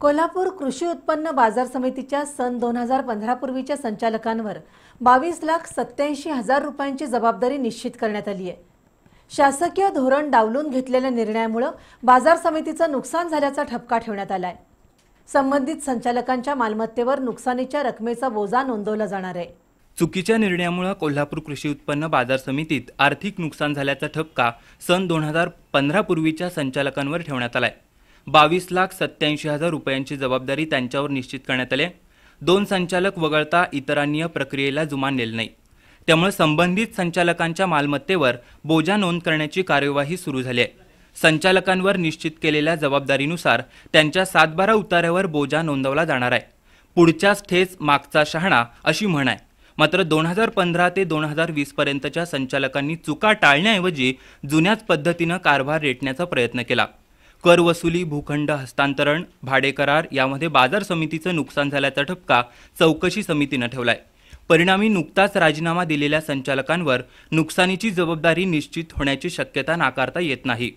कोल्हापूर कृषी उत्पन्न बाजार समितीच्या सन दोन हजार पंधरापूर्वीच्या पूर्वीच्या संचालकांवर बावीस लाख सत्याऐंशी हजार रुपयांची जबाबदारी निश्चित करण्यात आली आहे शासकीय धोरण डावलून घेतलेल्या निर्णयामुळं बाजार समितीचं नुकसान झाल्याचा ठपका ठेवण्यात आला आहे संबंधित संचालकांच्या मालमत्तेवर नुकसानीच्या रकमेचा बोजा नोंदवला जाणार आहे चुकीच्या निर्णयामुळे कोल्हापूर कृषी उत्पन्न बाजार समितीत आर्थिक नुकसान झाल्याचा ठपका सन दोन हजार पंधरापूर्वीच्या पूर्वीच्या संचालकांवर ठेवण्यात आला आहे बावीस लाख सत्याऐंशी हजार रुपयांची जबाबदारी त्यांच्यावर निश्चित करण्यात आली दोन संचालक वगळता इतरांनी या प्रक्रियेला जुमान नेल नाही त्यामुळे संबंधित संचालकांच्या मालमत्तेवर बोजा नोंद करण्याची कार्यवाही सुरू झाली आहे संचालकांवर निश्चित केलेल्या जबाबदारीनुसार त्यांच्या सातबारा उतार्यावर बोजा नोंदवला जाणार आहे पुढच्याच ठेच मागचा शहाणा अशी म्हण आहे मात्र दोन हजार पंधरा ते दोन हजार वीस पर्यंतच्या संचालकांनी चुका टाळण्याऐवजी जुन्याच पद्धतीनं कारभार रेटण्याचा प्रयत्न केला वसुली भूखंड हस्तांतरण भाडेकरार यामध्ये बाजार समितीचं नुकसान झाल्याचा ठपका चौकशी समितीनं ठेवलाय परिणामी नुकताच राजीनामा दिलेल्या संचालकांवर नुकसानीची जबाबदारी निश्चित होण्याची शक्यता नाकारता येत नाही